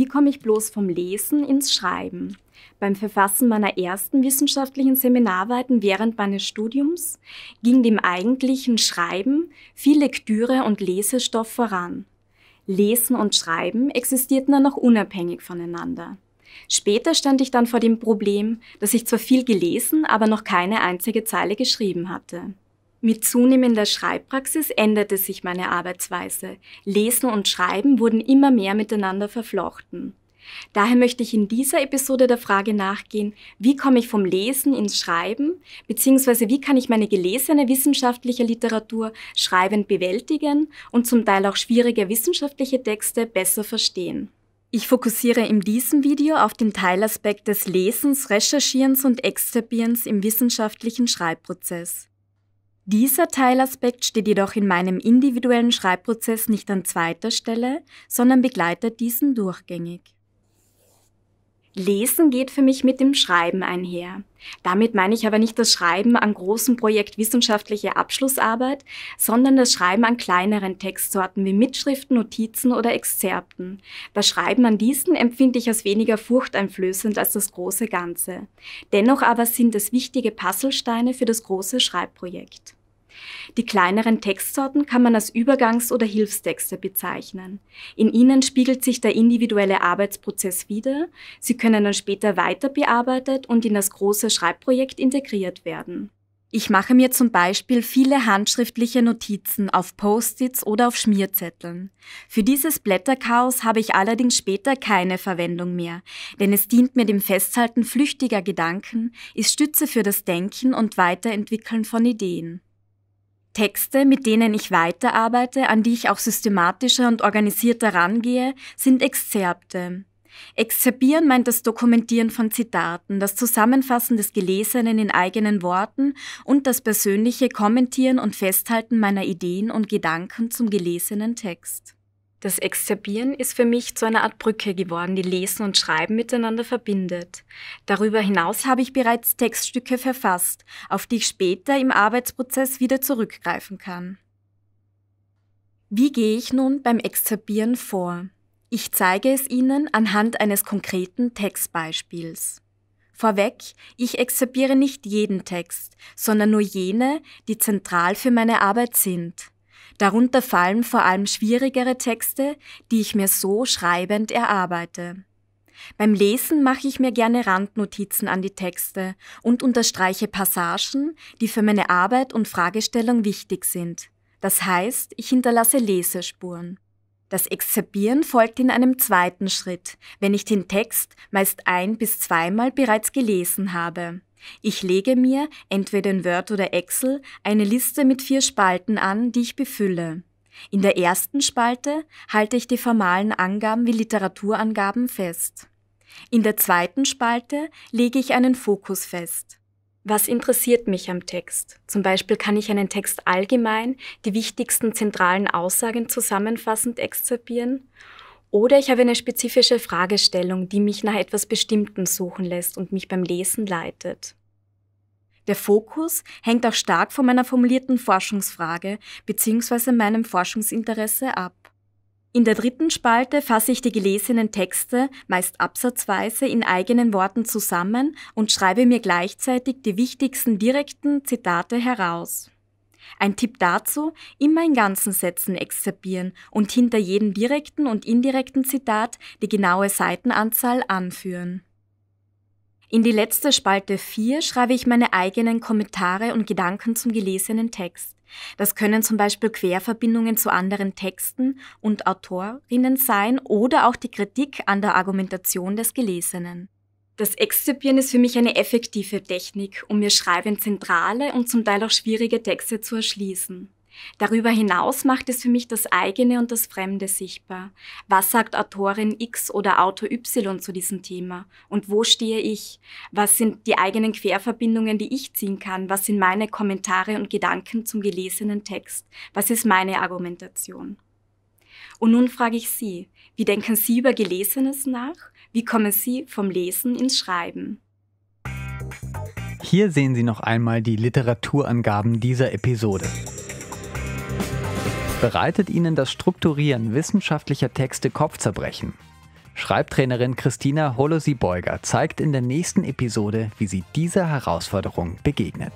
Wie komme ich bloß vom Lesen ins Schreiben? Beim Verfassen meiner ersten wissenschaftlichen Seminararbeiten während meines Studiums ging dem eigentlichen Schreiben viel Lektüre und Lesestoff voran. Lesen und Schreiben existierten dann noch unabhängig voneinander. Später stand ich dann vor dem Problem, dass ich zwar viel gelesen, aber noch keine einzige Zeile geschrieben hatte. Mit zunehmender Schreibpraxis änderte sich meine Arbeitsweise. Lesen und Schreiben wurden immer mehr miteinander verflochten. Daher möchte ich in dieser Episode der Frage nachgehen, wie komme ich vom Lesen ins Schreiben, beziehungsweise wie kann ich meine gelesene wissenschaftliche Literatur schreibend bewältigen und zum Teil auch schwierige wissenschaftliche Texte besser verstehen. Ich fokussiere in diesem Video auf den Teilaspekt des Lesens, Recherchierens und Exzerbierens im wissenschaftlichen Schreibprozess. Dieser Teilaspekt steht jedoch in meinem individuellen Schreibprozess nicht an zweiter Stelle, sondern begleitet diesen durchgängig. Lesen geht für mich mit dem Schreiben einher. Damit meine ich aber nicht das Schreiben an großem Projekt wissenschaftliche Abschlussarbeit, sondern das Schreiben an kleineren Textsorten wie Mitschriften, Notizen oder Exzerpten. Das Schreiben an diesen empfinde ich als weniger furchteinflößend als das große Ganze. Dennoch aber sind es wichtige Puzzlesteine für das große Schreibprojekt. Die kleineren Textsorten kann man als Übergangs- oder Hilfstexte bezeichnen. In ihnen spiegelt sich der individuelle Arbeitsprozess wider, sie können dann später weiter bearbeitet und in das große Schreibprojekt integriert werden. Ich mache mir zum Beispiel viele handschriftliche Notizen auf Post-its oder auf Schmierzetteln. Für dieses Blätterchaos habe ich allerdings später keine Verwendung mehr, denn es dient mir dem Festhalten flüchtiger Gedanken, ist Stütze für das Denken und Weiterentwickeln von Ideen. Texte, mit denen ich weiterarbeite, an die ich auch systematischer und organisierter rangehe, sind Exzerpte. Exzerpieren meint das Dokumentieren von Zitaten, das Zusammenfassen des Gelesenen in eigenen Worten und das persönliche Kommentieren und Festhalten meiner Ideen und Gedanken zum gelesenen Text. Das Exzerbieren ist für mich zu einer Art Brücke geworden, die Lesen und Schreiben miteinander verbindet. Darüber hinaus habe ich bereits Textstücke verfasst, auf die ich später im Arbeitsprozess wieder zurückgreifen kann. Wie gehe ich nun beim Exzerbieren vor? Ich zeige es Ihnen anhand eines konkreten Textbeispiels. Vorweg, ich exzerbiere nicht jeden Text, sondern nur jene, die zentral für meine Arbeit sind. Darunter fallen vor allem schwierigere Texte, die ich mir so schreibend erarbeite. Beim Lesen mache ich mir gerne Randnotizen an die Texte und unterstreiche Passagen, die für meine Arbeit und Fragestellung wichtig sind. Das heißt, ich hinterlasse Lesespuren. Das Exerbieren folgt in einem zweiten Schritt, wenn ich den Text meist ein bis zweimal bereits gelesen habe. Ich lege mir, entweder in Word oder Excel, eine Liste mit vier Spalten an, die ich befülle. In der ersten Spalte halte ich die formalen Angaben wie Literaturangaben fest. In der zweiten Spalte lege ich einen Fokus fest. Was interessiert mich am Text? Zum Beispiel kann ich einen Text allgemein, die wichtigsten zentralen Aussagen zusammenfassend exzerpieren oder ich habe eine spezifische Fragestellung, die mich nach etwas Bestimmtem suchen lässt und mich beim Lesen leitet. Der Fokus hängt auch stark von meiner formulierten Forschungsfrage bzw. meinem Forschungsinteresse ab. In der dritten Spalte fasse ich die gelesenen Texte meist absatzweise in eigenen Worten zusammen und schreibe mir gleichzeitig die wichtigsten direkten Zitate heraus. Ein Tipp dazu, immer in ganzen Sätzen exzerpieren und hinter jedem direkten und indirekten Zitat die genaue Seitenanzahl anführen. In die letzte Spalte 4 schreibe ich meine eigenen Kommentare und Gedanken zum gelesenen Text. Das können zum Beispiel Querverbindungen zu anderen Texten und Autorinnen sein oder auch die Kritik an der Argumentation des Gelesenen. Das Exzipieren ist für mich eine effektive Technik, um mir Schreiben zentrale und zum Teil auch schwierige Texte zu erschließen. Darüber hinaus macht es für mich das eigene und das Fremde sichtbar. Was sagt Autorin X oder Autor Y zu diesem Thema? Und wo stehe ich? Was sind die eigenen Querverbindungen, die ich ziehen kann? Was sind meine Kommentare und Gedanken zum gelesenen Text? Was ist meine Argumentation? Und nun frage ich Sie, wie denken Sie über Gelesenes nach? Wie kommen Sie vom Lesen ins Schreiben? Hier sehen Sie noch einmal die Literaturangaben dieser Episode. Bereitet Ihnen das Strukturieren wissenschaftlicher Texte Kopfzerbrechen? Schreibtrainerin Christina Holosi-Beuger zeigt in der nächsten Episode, wie sie dieser Herausforderung begegnet.